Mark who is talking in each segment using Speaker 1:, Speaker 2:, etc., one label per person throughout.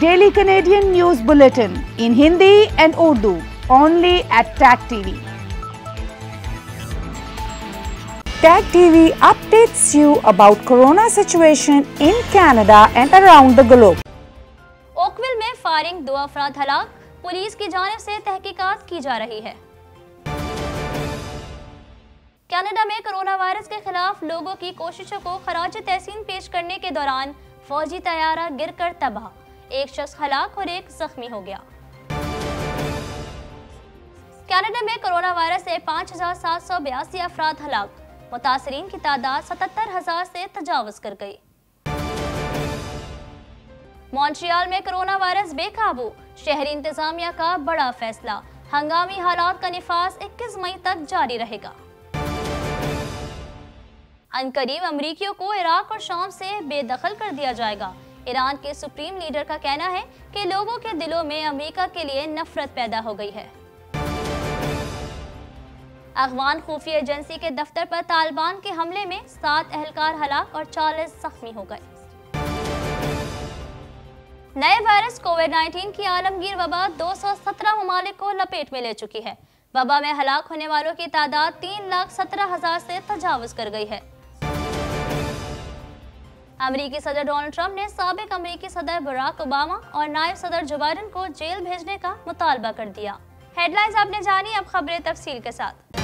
Speaker 1: daily Canadian news bulletin in Hindi and Urdu only at Tag TV Tag
Speaker 2: TV updates you about corona situation in Canada and around the globe Oakville में firing दो अफराध हलाक police की जानब से तहकीकात की जा रही है कनाडा में कोरोना वायरस के खिलाफ लोगों की कोशिशों को खराज तहसीन पेश करने के दौरान फौजी तैयारा गिरकर तबाह एक शख्स हलाक और एक जख्मी हो गया कनाडा में कोरोना वायरस से पाँच हजार सात सौ बयासी अफराद हलाक मुतासरीन की तादाद सतहत्तर हजार से तजावज कर गई मॉन्ट्रियल में कोरोना वायरस बेकाबू शहरी इंतजामिया का बड़ा फैसला हंगामी हालात का निफास 21 मई तक जारी रहेगा अनकरीब अमरीकियों को इराक और शाम से बेदखल कर दिया जाएगा ईरान के सुप्रीम लीडर का कहना है कि लोगों के दिलों में अमेरिका के लिए नफरत पैदा हो गई है अफगान खुफिया एजेंसी के दफ्तर पर तालिबान के हमले में सात अहलकार हलाक और चालीस जख्मी हो गए नए वायरस कोविड 19 की आलमगीर वबा 217 ममालिक को लपेट में ले चुकी है वबा में हलाक होने वालों की तादाद तीन लाख सत्रह हजार से तजावज कर गई है अमरीकी सदर डोनाल्ड ट्रंप ने सबक अमरीकी सदर बराक ओबामा और नायब सदर जो बाइडन को जेल भेजने का मुतालबा कर दिया हेडलाइंस आपने जानी अब खबरें तफसील के साथ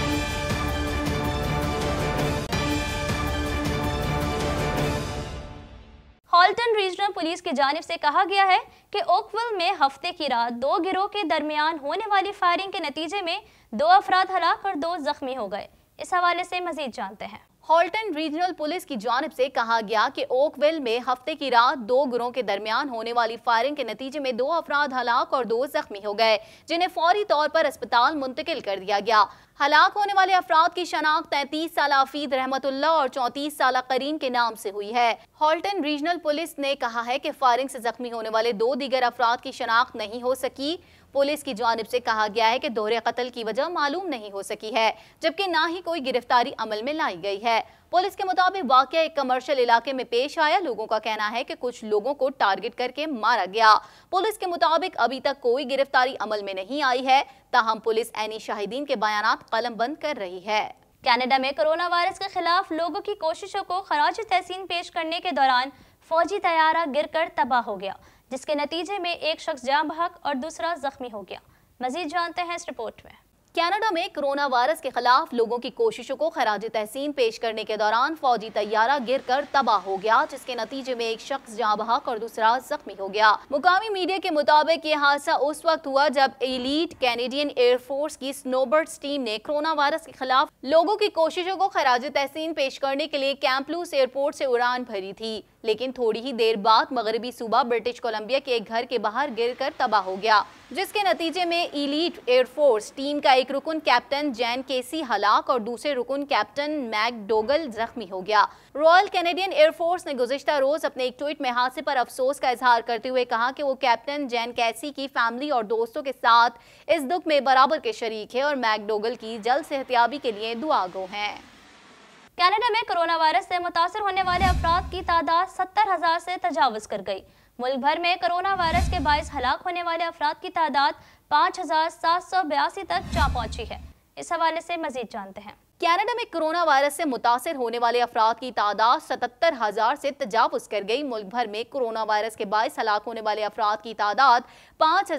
Speaker 2: हॉल्टन रीजनल पुलिस की जानब से कहा गया है कि ओकविल में हफ्ते की रात दो गिरोह के दरमियान होने वाली फायरिंग के नतीजे में दो अफराद हलाक और दो जख्मी हो गए इस हवाले से मजीद जानते हैं
Speaker 1: हॉल्टन रीजनल पुलिस की जानब से कहा गया कि ओकविल में हफ्ते की रात दो गुरों के दरमियान होने वाली फायरिंग के नतीजे में दो अफराद हलाक और दो जख्मी हो गए जिन्हें फौरी तौर पर अस्पताल मुंतकिल कर दिया गया हलाक होने वाले अफराद की शनाख्त तैतीस साल आफीद रहमतुल्ला और चौंतीस साल करीन के नाम से हुई है हॉल्टन रीजनल पुलिस ने कहा है कि फायरिंग से जख्मी होने वाले दो दीगर अफराद की शनाख्त नहीं हो सकी पुलिस की जानब से कहा गया है कि दोहरे कत्ल की वजह मालूम नहीं हो सकी है जबकि ना ही कोई गिरफ्तारी अमल में लाई गई है पुलिस के मुताबिक वाक्य एक कमर्शियल इलाके में पेश आया लोगों का कहना है कि कुछ लोगों को टारगेट करके मारा गया पुलिस के मुताबिक अभी तक कोई गिरफ्तारी अमल में नहीं आई है ताहम पुलिस एनी शाहिदीन के बयान कलम बंद कर रही है कनाडा में कोरोना वायरस के खिलाफ
Speaker 2: लोगों की कोशिशों को खराज तहसीन पेश करने के दौरान फौजी तैयारा गिरकर तबाह हो गया जिसके नतीजे में एक शख्स जाम बहक और दूसरा जख्मी हो गया मजीद जानते हैं इस रिपोर्ट में
Speaker 1: कनाडा में कोरोना वायरस के खिलाफ लोगों की कोशिशों को खराज तहसीन पेश करने के दौरान फौजी तैयारा गिरकर तबाह हो गया जिसके नतीजे में एक शख्स जहाँ बहाक और दूसरा जख्मी हो गया मुकामी मीडिया के मुताबिक ये हादसा उस वक्त हुआ जब एलिट कैनेडियन एयरफोर्स की स्नोबर्ट टीम ने कोरोना वायरस के खिलाफ लोगों की कोशिशों को खराज तहसीन पेश करने के लिए कैंपलूस एयरपोर्ट ऐसी उड़ान भरी थी लेकिन थोड़ी ही देर बाद मगरबी सूबा ब्रिटिश कोलंबिया के एक घर के बाहर गिरकर तबाह हो गया जिसके नतीजे में इलीट एयरफोर्स टीम का एक रुकन कैप्टन जैन केसी हलाक और दूसरे रुकन कैप्टन मैक डोगल जख्मी हो गया रॉयल कैनेडियन एयरफोर्स ने गुजशत रोज अपने एक ट्वीट में हादसे पर अफसोस का इजहार करते हुए कहा कि वो कैप्टन जैन कैसी की फैमिली और दोस्तों के साथ इस दुख में बराबर के शरीक है और मैक डोगल की जल्द सेहतियाबी के लिए दुआगो हैं कनाडा
Speaker 2: में कोरोना वायरस से मुतासर होने वाले अफराद की तादाद सत्तर हजार से तजावज कर गई मुल्क भर में कोरोना वायरस के बायस हलाक होने वाले अफराद की तादाद पाँच हजार सात सौ बयासी तक जा पहुंची है इस हवाले से मजीद जानते हैं
Speaker 1: कनाडा में कोरोना वायरस से मुतासर होने वाले अफराद की तादाद सतर हज़ार से तजावज़ कर गई मुल्क भर में कोरोना वायरस के बायस हलाक होने वाले अफराद की तादाद पाँच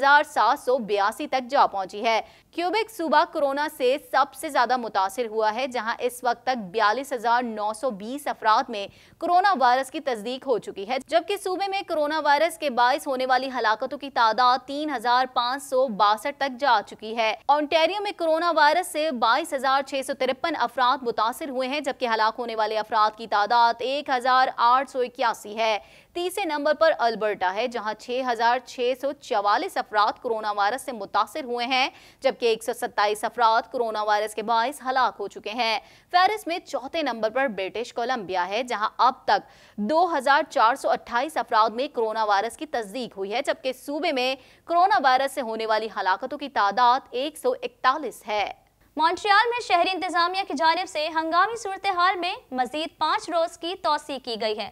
Speaker 1: तक जा पहुंची है क्यूबिक सूबा कोरोना से सबसे ज्यादा मुतासर हुआ है जहां इस वक्त तक बयालीस हजार नौ सौ बीस अफराद में कोरोना वायरस की तस्दीक हो चुकी है जबकि सूबे में कोरोना वायरस के बायस होने वाली हलाकतों की तादाद तीन हजार पाँच सौ बासठ तक जा चुकी है ऑन्टेरियो में कोरोना वायरस से बाईस हजार छह सौ तिरपन अफराद मुतासर हुए हैं जबकि हलाक होने वाले अफराद की तादाद एक हजार आठ सौ इक्यासी है तीसरे नंबर पर अल्बर्टा है जहां 6,644 अफराद कोरोना वायरस से मुतासर हुए हैं जबकि 127 अफराद कोरोना वायरस के बायस हलाक हो चुके हैं फेरिस में चौथे नंबर पर ब्रिटिश कोलंबिया है जहां अब तक 2,428 अफराद में कोरोना वायरस की तस्दीक हुई है जबकि सूबे में कोरोना वायरस से होने वाली हलाकतों की तादाद इकतालीस है मॉन्ट्रियल में शहरी इंतजामिया की जानब से हंगामी सूरत हाल में
Speaker 2: मजीद पाँच रोज की तोसी की गई है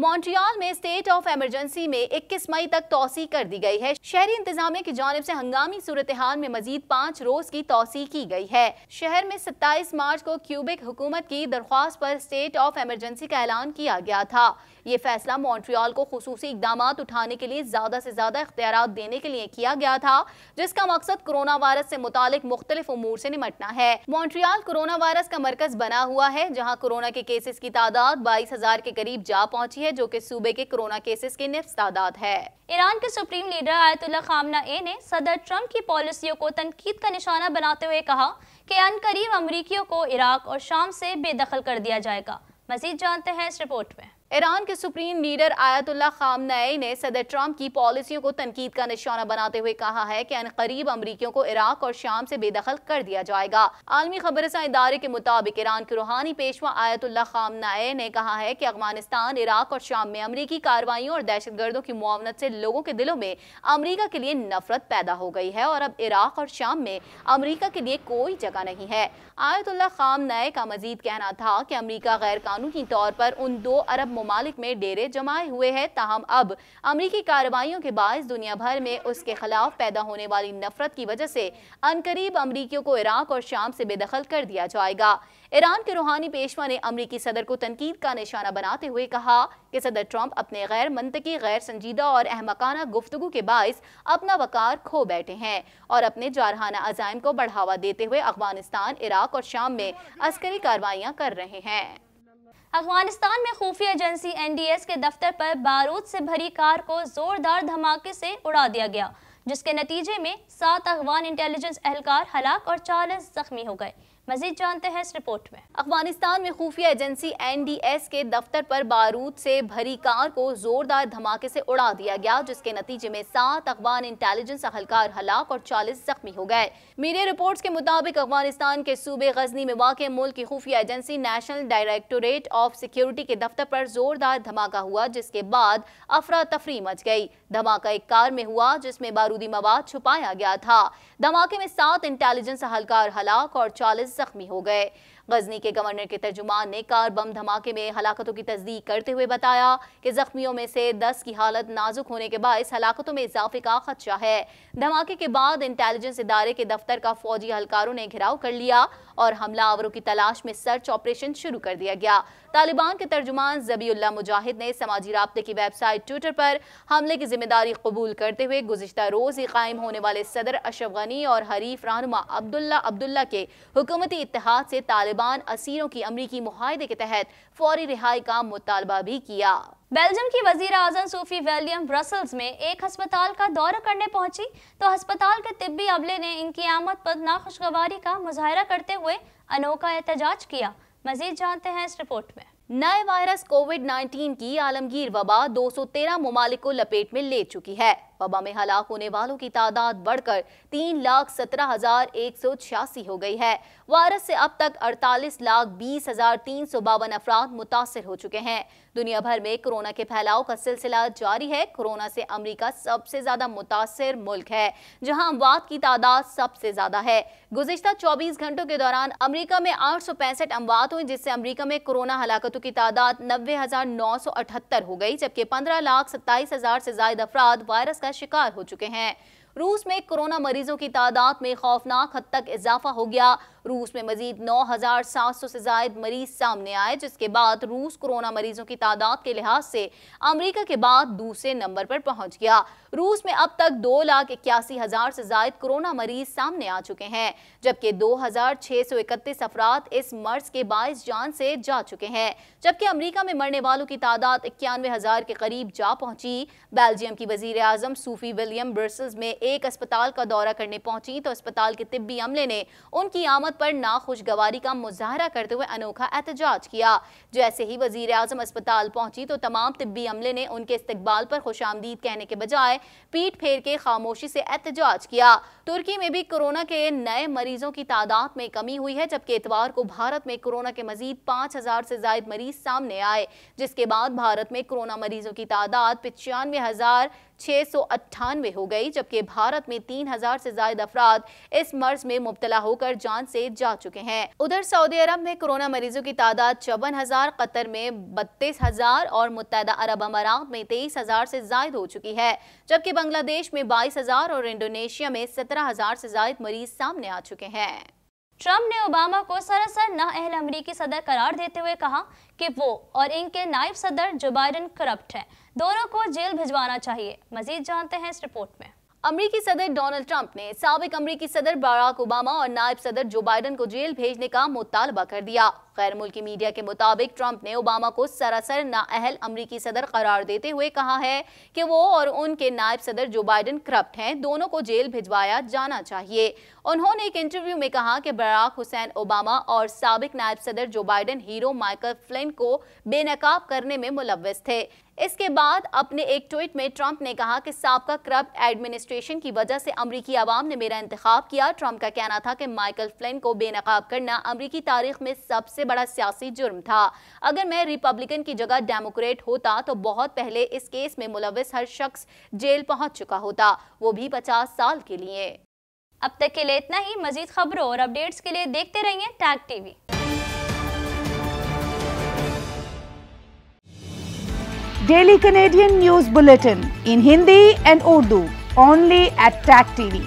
Speaker 1: मॉन्ट्रियल में स्टेट ऑफ इमरजेंसी में 21 मई तक तोसी कर दी गई है शहरी इंतजामिया की जानब से हंगामी सूरत हाल में मजीद पाँच रोज की तोसी की गई है शहर में 27 मार्च को क्यूबिक हुकूमत की दरख्वास्त पर स्टेट ऑफ इमरजेंसी का ऐलान किया गया था ये फैसला मॉन्ट्रियल को खसूस इकदाम उठाने के लिए ज्यादा से ज्यादा इख्तियार देने के लिए किया गया था जिसका मकसद कोरोना वायरस से मुतालिक मुख्तलिफ उमूर से निमटना है मॉन्ट्रियल कोरोना वायरस का मरकज बना हुआ है जहाँ कोरोना के केसेस की तादाद बाईस हजार के करीब जा पहुंची है है जो कि सूबे के कोरोना केसेस के निफ्स तादाद है ईरान के सुप्रीम लीडर आयतुल्ला खामना ए ने सदर
Speaker 2: ट्रंप की पॉलिसियों को तनकीद का निशाना बनाते हुए कहा कि करीब अमरीकियों को इराक और शाम से बेदखल कर दिया जाएगा मजीद जानते हैं इस रिपोर्ट में ईरान के सुप्रीम लीडर
Speaker 1: आयतुल्ला खामनाई ने सदर ट्रंप की पॉलिसियों को तनकीद का निशाना बनाते हुए कहा है कि अनकरीब अमरीकियों को इराक और शाम से बेदखल कर दिया जाएगा आलमी खबर इदारे के मुताबिक ईरान के रूहानी पेशवा आयतुल्ला नए ने कहा है कि अफगानिस्तान इराक और शाम में अमरीकी कार्रवाईओं और दहशत गर्दों की मुआवनत से लोगों के दिलों में अमरीका के लिए नफरत पैदा हो गई है और अब इराक और शाम में अमरीका के लिए कोई जगह नहीं है आयतुल्ला नए का मजीद कहना था कि अमरीका गैर कानूनी तौर पर उन दो अरब ममालिक में डेरे जमाए हुए हैं ताहम अब अमरीकी कार्रवाइयों के बायस दुनिया भर में उसके खिलाफ पैदा होने वाली नफरत की वजह से अनकरीब अमरीकियों को इराक और शाम से बेदखल कर दिया जाएगा ईरान के रूहानी पेशवा ने अमरीकी सदर को तनकीद का निशाना बनाते हुए कहा कि सदर ट्रंप अपने गैर मनतकी गैर संजीदा और अहमकाना गुफ्तु के बायस अपना वकार खो बैठे हैं और अपने जारहाना अजायम को बढ़ावा देते हुए अफगानिस्तान इराक और शाम में अस्करी कार्रवाइयाँ कर रहे हैं अफगानिस्तान में खुफिया एजेंसी एनडीएस के दफ्तर
Speaker 2: पर बारूद से भरी कार को जोरदार धमाके से उड़ा दिया गया जिसके नतीजे में सात अफगान इंटेलिजेंस एहलकार हलाक और चालीस जख्मी हो गए मजीद जानते हैं इस रिपोर्ट में
Speaker 1: अफगानिस्तान में खुफिया एजेंसी एनडीएस के दफ्तर पर बारूद से भरी कार को जोरदार धमाके से उड़ा दिया गया जिसके नतीजे में सात अफगान इंटेलिजेंस अहलकार हलाक और चालीस जख्मी हो गए मीडिया रिपोर्ट्स के मुताबिक अफगानिस्तान के सूबे गजनी में वाक़ मुल्क की खुफिया agency National Directorate of Security के दफ्तर पर जोरदार धमाका हुआ जिसके बाद अफरा तफरी मच गई धमाका एक कार में हुआ जिसमें बारूदी मवाद छुपाया गया था धमाके में सात इंटेलिजेंस अहलकार हलाक और चालीस जख्मी हो गए गजनी के गवर्नर के तर्जुमान ने कार बम धमाके में हलाकतों की तस्दीक करते हुए बताया कि जख्मियों में से दस की हालत नाजुक होने के बायस हलाकतों में इजाफे का खदशा है धमाके के बाद इंटेलिजेंस इदारे के दफ्तर का फौजी हलकारों ने घेराव कर लिया और हमलावरों की तलाश में सर्च ऑपरेशन शुरू कर दिया गया तालिबान के तर्जुमान जबीउल्ला मुजाहिद ने समाजी रबते की वेबसाइट ट्विटर पर हमले की जिम्मेदारी कबूल करते हुए गुजशत रोज ही कायम होने वाले सदर अशफ गनी और हरीफ रहनुमा अब्दुल्ला अब्दुल्ला के हुकूमती इतिहाद से तालिबान तालिबान असीरों की अमरीकी माहदे के तहत फौरी रिहाई का मुतालबा भी किया बेल्जियम की
Speaker 2: वजीर आजम सूफी वेलियम ब्रसल्स में एक हस्पताल का दौरा करने पहुंची तो हस्पताल के तिबी अमले ने इनकी आमद पर नाखुशगवारी का मुजाहरा करते हुए अनोखा एहतजाज
Speaker 1: किया मजीद जानते हैं इस रिपोर्ट में नए वायरस कोविड 19 की आलमगीर वबा 213 सौ को लपेट में ले चुकी है वबा में हलाक होने वालों की तादाद बढ़कर तीन लाख सत्रह हजार एक सौ छियासी हो गई है वायरस से अब तक अड़तालीस लाख बीस हजार तीन सौ बावन अफराद मुतासर हो चुके हैं दुनिया भर में कोरोना के फैलाव का सिलसिला जारी है कोरोना से अमरीका सबसे ज्यादा मुतासर मुल्क है जहाँ अमवात की तादाद सबसे ज्यादा है गुजशत चौबीस घंटों के दौरान अमरीका में आठ सौ पैंसठ अमवात हुई जिससे अमरीका में कोरोना हलाकतों की तादाद नब्बे हजार नौ सौ अठहत्तर हो गई जबकि पंद्रह लाख सत्ताईस हजार से ज्यादा अफराद वायरस का का शिकार हो चुके हैं रूस में कोरोना मरीजों की तादाद में खौफनाक हद तक इजाफा हो गया रूस में मजीद नौ हजार सात सौ से जायद मरीज सामने आए जिसके बाद रूस कोरोना मरीजों की तादाद के लिहाज से अमरीका के बाद दूसरे नंबर पर पहुंच गया रूस में अब तक दो लाख इक्यासी हजार से जायद कोरोना मरीज सामने आ चुके हैं जबकि दो हजार छह सौ इकतीस अफराद इस मर्ज के बायस जान से जा चुके हैं जबकि अमरीका में मरने वालों की तादाद इक्यानवे हजार के करीब जा पहुंची बेल्जियम की वजीर आजम सूफी विलियम ब्रसल्स में एक अस्पताल का दौरा करने पहुंची तो अस्पताल के तिब्बी अमले ने उनकी आमद पर नाखुशगवारी का मुजाहरा करते हुए अनोखा एहतजाज किया जैसे ही वजीर आजम अस्पताल पहुंची तो तमाम तिब्बी अमले ने उनके इस्तबाल पर खुश आमदीद कहने के बजाय पीठ फेर के खामोशी से एहतजाज किया तुर्की में भी कोरोना के नए मरीजों की तादाद में कमी हुई है जबकि इतवार को भारत में कोरोना के मजीद पांच हजार से ज्यादा मरीज सामने आए जिसके बाद भारत में कोरोना मरीजों की तादाद पिचानवे हजार छह सौ अट्ठानवे हो गई जबकि भारत में तीन हजार से ज्यादा अफराद इस मर्ज में मुबतला होकर जान से जा चुके हैं उधर सऊदी अरब में कोरोना मरीजों की तादाद चौवन हजार कतर में बत्तीस हजार और मुतहदा अरब अमारात में तेईस हजार से जायद हो चुकी है जबकि बांग्लादेश में बाईस हजार और इंडोनेशिया में सत्रह हजार से जायद मरीज सामने आ चुके हैं ट्रंप ने ओबामा को सरासर अहल
Speaker 2: अमरीकी सदर करार देते हुए कहा कि वो और इनके नायब सदर जो बाइडन करप्ट है दोनों को जेल भिजवाना चाहिए मजीद जानते हैं इस रिपोर्ट में
Speaker 1: अमरीकी सदर डोनाल्ड ट्रंप ने सबक अमरीकी सदर बराक ओबामा और नायब सदर जो बाइडन को जेल भेजने का मुतालबा कर दिया गैर मुल्की मीडिया के मुताबिक ट्रंप ने ओबामा को सरासर नाअहल अमरीकी सदर करार देते हुए कहा है कि वो और उनके नायब सदर जो बाइडन करप्ट हैं दोनों को जेल भिजवाया जाना चाहिए उन्होंने एक इंटरव्यू में कहा कि बराक हुसैन ओबामा और सबक नायब सदर जो बाइडन हीरो माइकल फ्लिन को बेनकाब करने में मुलवस थे इसके बाद अपने एक ट्वीट में ट्रंप ने कहा कि सबका क्रब एडमिनिस्ट्रेशन की वजह से अमरीकी आवाम ने मेरा इंतख्या किया ट्रंप का कहना था कि माइकल फ्लिन को बेनकाब करना अमरीकी तारीख में सबसे बड़ा सियासी जुर्म था अगर मैं रिपब्लिकन की जगह डेमोक्रेट होता तो बहुत पहले इस केस में मुलविस हर शख्स जेल पहुंच चुका होता वो भी पचास साल के लिए अब तक के लिए इतना ही मजीद खबरों और अपडेट्स के लिए देखते रहिए Tag TV daily Canadian news bulletin in Hindi and Urdu only at Tag TV